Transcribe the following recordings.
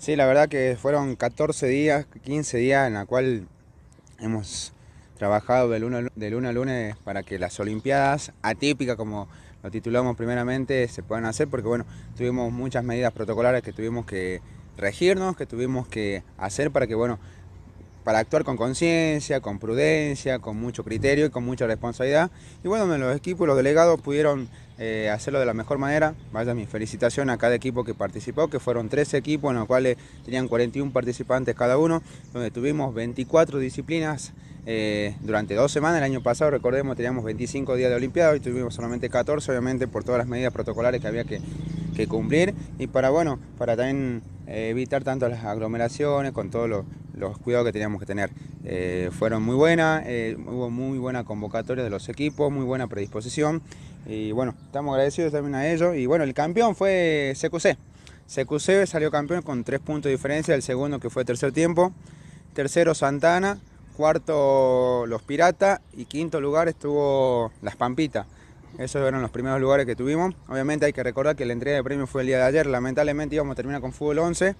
Sí, la verdad que fueron 14 días, 15 días en la cual hemos trabajado de lunes a lunes para que las Olimpiadas atípicas, como lo titulamos primeramente, se puedan hacer, porque bueno, tuvimos muchas medidas protocolares que tuvimos que regirnos, que tuvimos que hacer para que bueno, para actuar con conciencia, con prudencia, con mucho criterio y con mucha responsabilidad. Y bueno, los equipos, los delegados pudieron eh, hacerlo de la mejor manera. Vaya mi felicitación a cada equipo que participó, que fueron 13 equipos en los cuales tenían 41 participantes cada uno, donde tuvimos 24 disciplinas eh, durante dos semanas. El año pasado, recordemos, teníamos 25 días de Olimpiada, y tuvimos solamente 14, obviamente por todas las medidas protocolares que había que, que cumplir y para, bueno, para también eh, evitar tanto las aglomeraciones con todos los los cuidados que teníamos que tener. Eh, fueron muy buenas, eh, hubo muy buena convocatoria de los equipos, muy buena predisposición y bueno, estamos agradecidos también a ellos y bueno, el campeón fue CQC. CQC salió campeón con tres puntos de diferencia, el segundo que fue tercer tiempo, tercero Santana, cuarto los Piratas y quinto lugar estuvo Las Pampitas. Esos fueron los primeros lugares que tuvimos. Obviamente hay que recordar que la entrega de premios fue el día de ayer. Lamentablemente íbamos a terminar con fútbol 11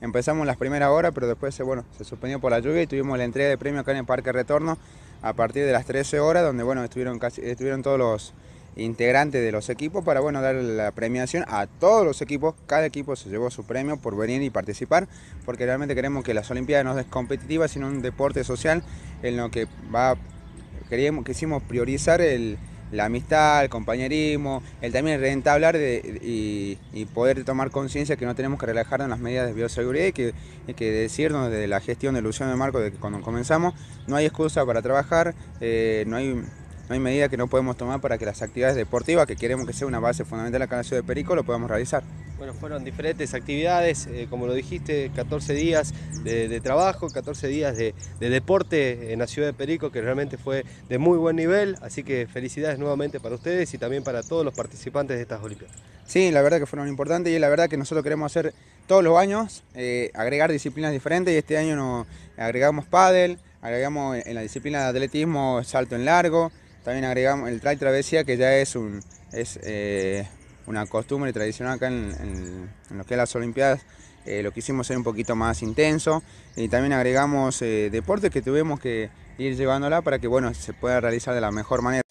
Empezamos las primeras horas, pero después bueno, se suspendió por la lluvia y tuvimos la entrega de premio acá en el Parque Retorno a partir de las 13 horas, donde bueno, estuvieron, casi, estuvieron todos los integrantes de los equipos para bueno, dar la premiación a todos los equipos. Cada equipo se llevó su premio por venir y participar, porque realmente queremos que las Olimpiadas no es competitiva, sino un deporte social en lo que va, queríamos, quisimos priorizar el la amistad, el compañerismo, el también rentablar de, y, poder tomar conciencia que no tenemos que relajarnos en las medidas de bioseguridad y que, decirnos de la gestión de Luciano de Marco de que cuando comenzamos no hay excusa para trabajar, eh, no hay no hay medida que no podemos tomar para que las actividades deportivas, que queremos que sea una base fundamental acá en la ciudad de Perico, lo podamos realizar. Bueno, fueron diferentes actividades, eh, como lo dijiste, 14 días de, trabajo, 14 días de, deporte en la ciudad de Perico, que realmente fue de muy buen nivel, así que felicidades nuevamente para ustedes y también para todos los participantes de estas Olimpiadas. Sí, la verdad que fueron importantes y la verdad que nosotros queremos hacer todos los años, eh, agregar disciplinas diferentes y este año nos agregamos pádel, agregamos en la disciplina de atletismo salto en largo, también agregamos el trail travesía, que ya es, un, es eh, una costumbre tradicional acá en, lo que es las Olimpiadas. Eh, lo que hicimos es un poquito más intenso y también agregamos eh, deportes que tuvimos que ir llevándola para que bueno, se pueda realizar de la mejor manera.